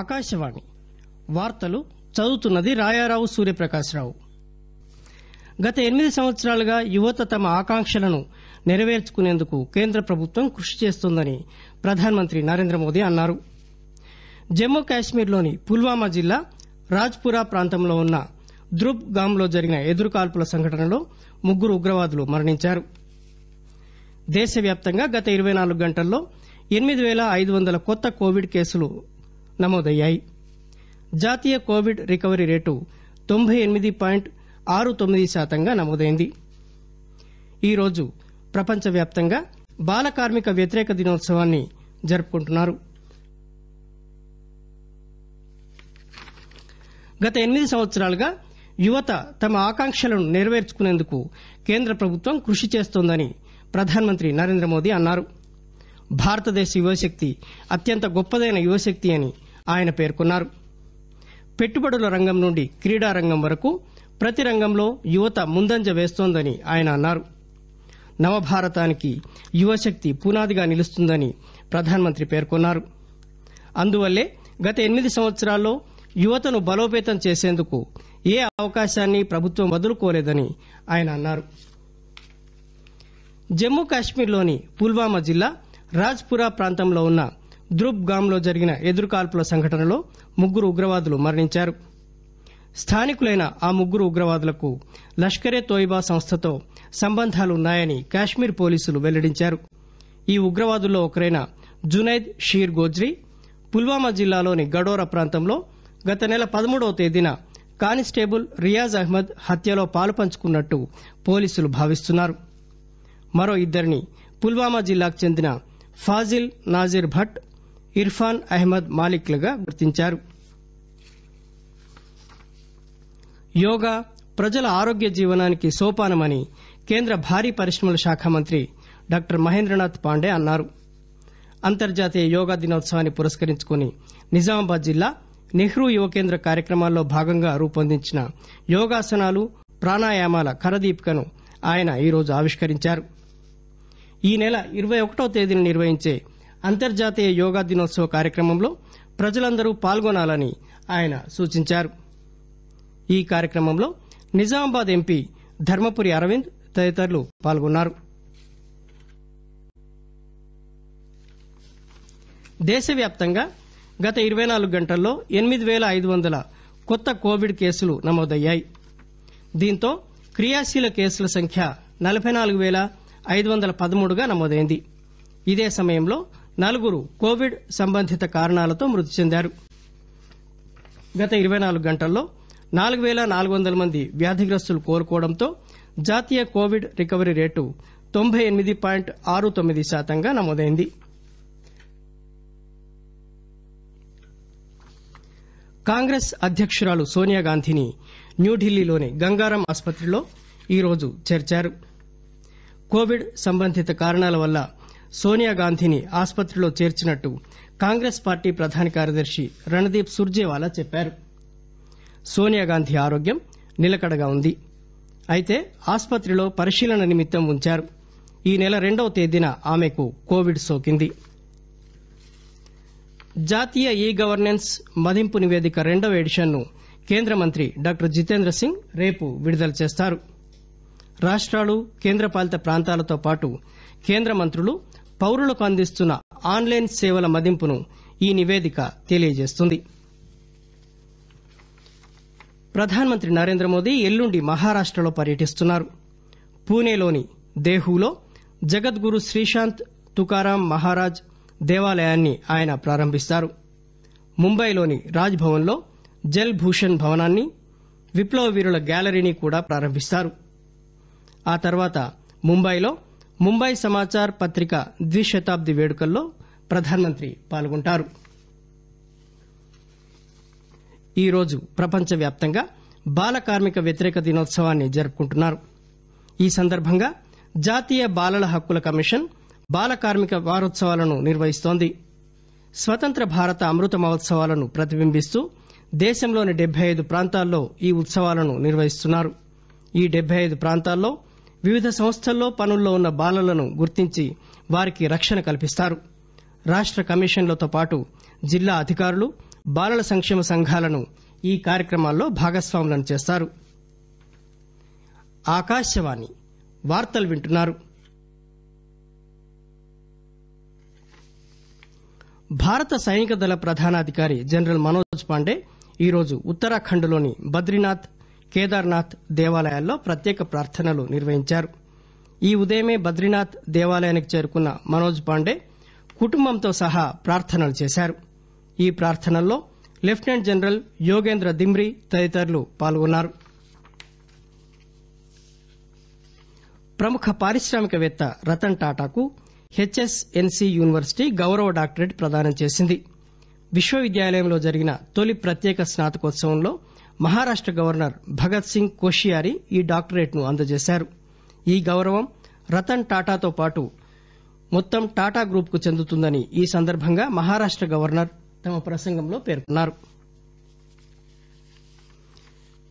ఆకాశవాణి వార్తలు చదువుతున్నది రాయారావు సూర్యప్రకాశరావు గత ఎనిమిది సంవత్సరాలుగా యువత తమ ఆకాంక్షలను నెరవేర్చుకునేందుకు కేంద్ర ప్రభుత్వం కృషి చేస్తోందని ప్రధానమంత్రి నరేంద్ర మోదీ అన్నారు జమ్మూ కాశ్మీర్లోని పుల్వామా జిల్లా రాజ్పురా ప్రాంతంలో ఉన్న ద్రుబ్ గాంలో జరిగిన ఎదురుకాల్పుల సంఘటనలో ముగ్గురు ఉగ్రవాదులు మరణించారు దేశవ్యాప్తంగా గత ఇరవై నాలుగు గంటల్లో ఎనిమిది వేల ఐదు వందల కొత్త కోవిడ్ కేసులు నమోదయ్యాయి జాతీయ కోవిడ్ రికవరీ రేటు తొంభై ఎనిమిది పాయింట్ ఆరు తొమ్మిది శాతంగా నమోదైంది ఈరోజు ప్రపంచవ్యాప్తంగా బాల కార్మిక వ్యతిరేక దినోత్సవాన్ని జరుపుకుంటున్నారు గత ఎనిమిది సంవత్సరాలుగా యువత తమ ఆకాంక్షలను నెరవేర్చుకునేందుకు కేంద్ర ప్రభుత్వం కృషి చేస్తోందని ప్రధానమంత్రి నరేంద్ర మోదీ అన్నారు భారతదేశ యువశక్తి అత్యంత గొప్పదైన యువశక్తి అని ఆయన పేర్కొన్నారు పెట్టుబడుల రంగం నుండి క్రీడా రంగం వరకు ప్రతి రంగంలో యువత ముందంజ వేస్తోందని ఆయన అన్నారు నవభారతానికి యువశక్తి పునాదిగా నిలుస్తుందని ప్రధానమంత్రి పేర్కొన్నారు అందువల్లే గత ఎనిమిది సంవత్సరాల్లో యువతను బలోపేతం చేసేందుకు ఏ అవకాశాన్ని ప్రభుత్వం వదులుకోలేదని ఆయన అన్నారు జమ్మూ కాశ్మీర్లోని పుల్వామా జిల్లా రాజ్పురా ప్రాంతంలో ఉన్న ధ్రుబ్ గాంలో జరిగిన ఎదురుకాల్పుల సంఘటనలో ముగ్గురు ఉగ్రవాదులు మరణించారు స్థానికులైన ఆ ముగ్గురు ఉగ్రవాదులకు లష్కరే తోయిబా సంస్థతో సంబంధాలున్నాయని కాశ్మీర్ పోలీసులు వెల్లడించారు ఈ ఉగ్రవాదుల్లో ఒకరైన జునైద్ షీర్ గోజ్రీ పుల్వామా జిల్లాలోని గడోరా ప్రాంతంలో గత నెల పదమూడవ తేదీన కానిస్టేబుల్ రియాజ్ అహ్మద్ హత్యలో పాలుపంచుకున్నట్టు పోలీసులు భావిస్తున్నారు మరో ఇద్దరిని పుల్వామా జిల్లాకు చెందిన ఫాజిల్ నాజీర్ భట్ ఇర్ఫాన్ అహ్మద్ మాలిక్ లుగా గుర్తించారు యోగా ప్రజల ఆరోగ్య జీవనానికి సోపానమని కేంద్ర భారీ పరిశ్రమల శాఖ మంత్రి డాక్టర్ మహేంద్రనాథ్ పాండే అన్నారు అంతర్జాతీయ యోగా దినోత్సవాన్ని పురస్కరించుకుని నిజామాబాద్ జిల్లా నెహ్రూ యువ కేంద్ర కార్యక్రమాల్లో భాగంగా రూపొందించిన యోగాసనాలు ప్రాణాయామాల కరదీపికను ఆయన ఈరోజు ఆవిష్కరించారు ఈ నెల ఇరవై ఒకటో తేదీన నిర్వహించే అంతర్జాతీయ యోగా దినోత్సవ కార్యక్రమంలో ప్రజలందరూ పాల్గొనాలని ఆయన సూచించారు ఈ కార్యక్రమంలో నిజామాబాద్ ఎంపీ ధర్మపురి అరవింద్ తదితరులు పాల్గొన్నారు దేశవ్యాప్తంగా గత ఇరవై నాలుగు గంటల్లో ఎనిమిది వేల ఐదు వందల కొత్త కోవిడ్ కేసులు నమోదయ్యాయి దీంతో క్రియాశీల కేసుల సంఖ్య నలభై నాలుగు పేల ఐదు వందల పదమూడుగా నమోదైంది ఇదే సమయంలో నలుగురు కోవిడ్ సంబంధిత కారణాలతో మృతి చెందారు గత ఇరవై నాలుగు గంటల్లో నాలుగు పేల నాలుగు వందల మంది వ్యాధిగ్రస్తులు కోలుకోవడంతో జాతీయ కోవిడ్ రికవరీ రేటు తొంభై ఎనిమిది పాయింట్ ఆరు తొమ్మిది శాతంగా నమోదైంది కాంగ్రెస్ అధ్యకురాలు గాంధీని న్యూఢిల్లీలోని గంగారం ఆసుపత్రిలో ఈరోజు చేర్చారు కోవిడ్ సంబంధిత కారణాల వల్ల సోనియా గాంధీని ఆసుపత్రిలో చేర్చినట్టు కాంగ్రెస్ పార్టీ ప్రధాన కార్యదర్శి రణదీప్ సుర్జేవాలా చెప్పారు సోనియా గాంధీ ఆరోగ్యం నిలకడగా ఉంది అయితే ఆసుపత్రిలో పరిశీలన నిమిత్తం ఉంచారు ఈ నెల రెండవ తేదీన ఆమెకు కోవిడ్ సోకింది జాతీయ ఈ గవర్నెన్స్ మదింపు నివేదిక రెండవ ఎడిషన్ను కేంద్ర మంత్రి డాక్టర్ జితేంద్ర సింగ్ రేపు విడుదల చేస్తారు రాష్టాలు కేంద్రపాలిత ప్రాంతాలతో పాటు కేంద్ర మంత్రులు పౌరులకు అందిస్తున్న ఆన్లైన్ సేవల మదింపును ఈ నివేదిక తెలియజేస్తుంది ప్రధానమంత్రి నరేంద్ర మోదీ ఎల్లుండి మహారాష్టలో పర్యటిస్తున్నారు పూణేలోని దేహూలో జగద్గురు శ్రీశాంత్ తుకారాం మహారాజ్ దేవాలయాన్ని ఆయన ప్రారంభిస్తారు ముంబైలోని రాజ్భవన్లో జల్ భూషణ్ భవనాన్ని విప్లవ వీరుల గ్యాలరీని కూడా ప్రారంభిస్తారు ఆ తర్వాత ముంబైలో ముంబై సమాచార్ పత్రిక ద్విశతాబ్ది వేడుకల్లో ప్రధానమంత్రి పాల్గొంటారు ఈరోజు ప్రపంచవ్యాప్తంగా బాల కార్మిక వ్యతిరేక దినోత్సవాన్ని జరుపుకుంటున్నారు ఈ సందర్భంగా జాతీయ బాలల హక్కుల కమిషన్ బాల కార్మిక వారోత్సవాలను నిర్వహిస్తోంది స్వతంత్ర భారత అమృత మహోత్సవాలను ప్రతిబింబిస్తూ దేశంలోని డెబ్బై ఐదు ప్రాంతాల్లో ఈ ఉత్సవాలను నిర్వహిస్తున్నారు ఈ డెబ్బై ఐదు ప్రాంతాల్లో వివిధ సంస్థల్లో పనుల్లో ఉన్న బాలలను గుర్తించి వారికి రక్షణ కల్పిస్తారు రాష్ట కమిషన్లతో పాటు జిల్లా అధికారులు బాలల సంక్షేమ సంఘాలను ఈ కార్యక్రమాల్లో భాగస్వాములను చేస్తారు ఆకాశవాణి వార్తలు వింటున్నారు భారత సైనిక దళ ప్రధానాధికారి జనరల్ మనోజ్ పాండే ఈరోజు ఉత్తరాఖండ్లోని బద్రీనాథ్ కేదార్నాథ్ దేవాలయాల్లో ప్రత్యేక ప్రార్థనలు నిర్వహించారు ఈ ఉదయమే బద్రీనాథ్ దేవాలయానికి చేరుకున్న మనోజ్ పాండే కుటుంబంతో సహా ప్రార్థనలు చేశారు ఈ ప్రార్థనల్లో లెఫ్టినెంట్ జనరల్ యోగేంద్ర దిమ్రి తదితరులు పాల్గొన్నారు ప్రముఖ పారిశ్రామికవేత్త రతన్ టాటాకు హెచ్ఎస్ఎన్సీ యూనివర్సిటీ గౌరవ డాక్టరేట్ ప్రదానం చేసింది విశ్వవిద్యాలయంలో జరిగిన తొలి ప్రత్యేక స్నాతకోత్సవంలో మహారాష్ట గవర్నర్ భగత్ సింగ్ కోషియారి ఈ డాక్టరేట్ ను అందజేశారు ఈ గౌరవం రతన్ టాటాతో పాటు మొత్తం టాటా గ్రూప్ కు చెందుతుందని ఈ సందర్బంగా మహారాష్ట గవర్నర్ తమ ప్రసంగంలో పేర్కొన్నారు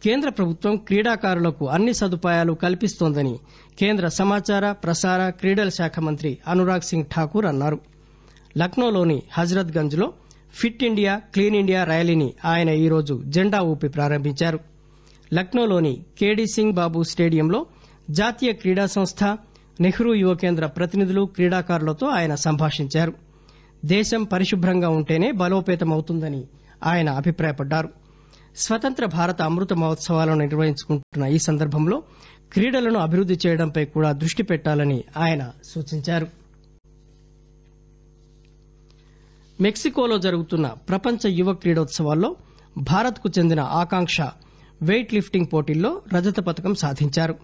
కేంద్ర ప్రభుత్వం క్రీడాకారులకు అన్ని సదుపాయాలు కల్పిస్తోందని కేంద్ర సమాచార ప్రసార క్రీడల శాఖ మంత్రి అనురాగ్ సింగ్ ఠాకూర్ అన్నారు లక్నోలోని హజరత్గంజ్లో గంజ్ లో ఫిట్ ఇండియా క్లీన్ ఇండియా ర్యాలీని ఆయన ఈరోజు జెండా ఊపి ప్రారంభించారు లక్నోలోని కేడీ సింగ్ బాబు స్టేడియంలో జాతీయ క్రీడా సంస్థ నెహ్రూ యువ కేంద్ర ప్రతినిధులు క్రీడాకారులతో ఆయన సంభాషించారు దేశం పరిశుభ్రంగా ఉంటేనే బలోపేతమవుతుందని ఆయన అభిప్రాయపడ్డారు స్వతంత్ర భారత అమృత మహోత్సవాలను నిర్వహించుకుంటున్న ఈ సందర్భంలో క్రీడలను అభివృద్ది చేయడంపై కూడా దృష్టి పెట్టాలని ఆయన సూచించారు మెక్సికోలో జరుగుతున్న ప్రపంచ యువ క్రీడోత్సవాల్లో భారత్ కు చెందిన ఆకాంక్ష వెయిట్ లిఫ్టింగ్ పోటీల్లో రజత పతకం సాధించారు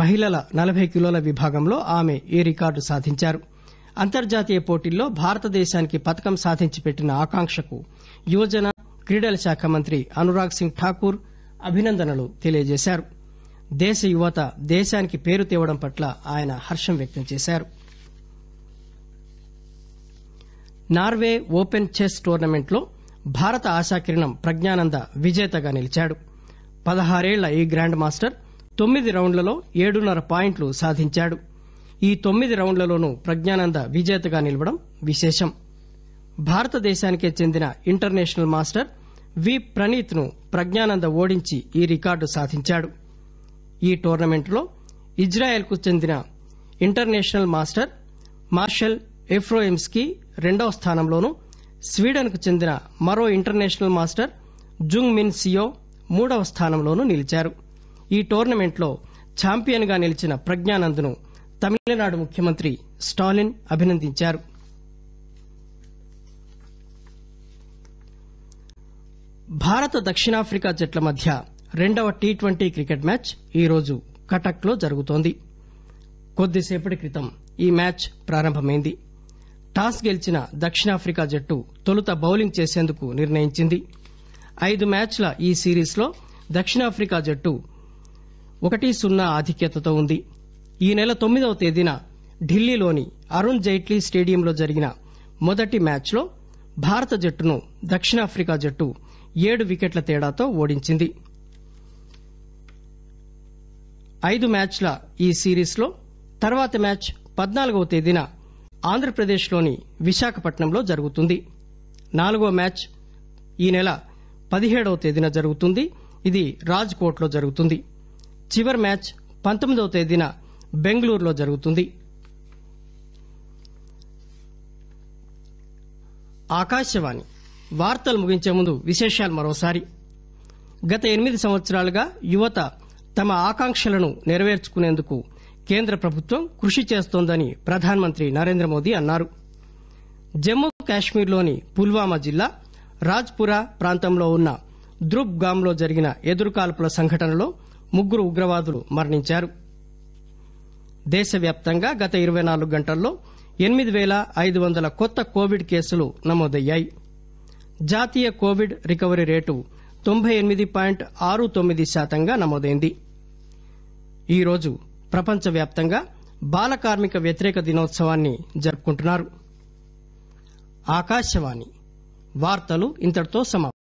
మహిళల నలబై కిలోల విభాగంలో ఆమె ఈ రికార్డు సాధించారు అంతర్జాతీయ పోటీల్లో భారతదేశానికి పతకం సాధించి పెట్టిన ఆకాంక్షకు యువజన క్రీడల శాఖ మంత్రి అనురాగ్ సింగ్ ఠాకూర్ అభినందనలు తెలియజేశారు దేశ యువత దేశానికి పేరు తేవడం పట్ల ఆయన హర్షం వ్యక్తం చేశారు నార్వే ఓపెన్ చెస్ టోర్నమెంట్లో భారత ఆశాకిరణం ప్రజ్ఞానంద విజేతగా నిలిచాడు పదహారేళ్ల ఈ గ్రాండ్ మాస్టర్ తొమ్మిది రౌండ్లలో ఏడున్నర పాయింట్లు సాధించాడు ఈ తొమ్మిది రౌండ్లలోనూ ప్రజ్ఞానంద విజేతగా నిలవడం విశేషం భారతదేశానికే చెందిన ఇంటర్నేషనల్ మాస్టర్ వి ప్రణీత్ ను ప్రజ్ఞానంద ఓడించి ఈ రికార్డు సాధించాడు ఈ టోర్నమెంట్లో ఇజ్రాయెల్ కు చెందిన ఇంటర్నేషనల్ మాస్టర్ మార్షల్ ఎఫ్రోయిమ్స్కీ రెండవ స్థానంలోనూ స్వీడన్ కు చెందిన మరో international master Jung Min Seo మూడవ స్థానంలోనూ నిలిచారు ఈ టోర్నమెంట్ లో ఛాంపియన్ గా నిలిచిన ప్రజ్ఞానంద్ ను తమిళనాడు ముఖ్యమంత్రి స్టాలిన్ అభినందించారు భారత దక్షిణాఫ్రికా జట్ల మధ్య రెండవ టీ ట్వంటీ క్రికెట్ మ్యాచ్ ఈరోజు కటక్ లో జరుగుతోంది కొద్దిసేపటి క్రితం ఈ మ్యాచ్ ప్రారంభమైంది టాస్ గెలిచిన దక్షిణాఫ్రికా జట్టు తొలుత బౌలింగ్ చేసేందుకు నిర్ణయించింది ఐదు మ్యాచ్ల ఈ సిరీస్ లో దక్షిణాఫ్రికా జట్టు ఒకటి సున్నా ఆధిక్యతతో ఉంది ఈ నెల తొమ్మిదవ తేదీన ఢిల్లీలోని అరుణ్ జైట్లీ స్టేడియంలో జరిగిన మొదటి మ్యాచ్ లో భారత జట్టును దక్షిణాఫ్రికా జట్టు ఏడు వికెట్ల తేడాతో ఓడించింది ఐదు మ్యాచ్ల ఈ సిరీస్ లో మ్యాచ్ పద్నాలుగవ తేదీన ఆంధ్రప్రదేశ్లోని విశాఖపట్నంలో జరుగుతుంది నాలుగో మ్యాచ్ ఈ నెల పదిహేడవ తేదీన జరుగుతుంది ఇది రాజ్ జరుగుతుంది చివరి మ్యాచ్ పంతొమ్మిదవ తేదీన బెంగళూరులో జరుగుతుంది ఆకాశవాణి వార్తలు ముగించే ముందు విశేషాలు మరోసారి గత ఎనిమిది సంవత్సరాలుగా యువత తమ ఆకాంక్షలను నెరవేర్చుకునేందుకు కేంద్ర ప్రభుత్వం కృషి చేస్తోందని ప్రధానమంత్రి నరేంద్ర మోదీ అన్నారు జమ్మూ కాశ్మీర్లోని పుల్వామా జిల్లా రాజ్పురా ప్రాంతంలో ఉన్న ద్రుబ్ గాంలో జరిగిన ఎదురుకాల్పుల సంఘటనలో ముగ్గురు ఉగ్రవాదులు మరణించారు దేశవ్యాప్తంగా గత ఇరవై నాలుగు గంటల్లో ఎనిమిది వేల ఐదు వందల కొత్త కోవిడ్ కేసులు నమోదయ్యాయి జాతీయ కోవిడ్ రికవరీ రేటు తొంభై ఎనిమిది పాయింట్ ఆరు తొమ్మిది శాతంగా నమోదైంది ఈరోజు ప్రపంచవ్యాప్తంగా బాల కార్మిక వ్యతిరేక దినోత్సవాన్ని జరుపుకుంటున్నారు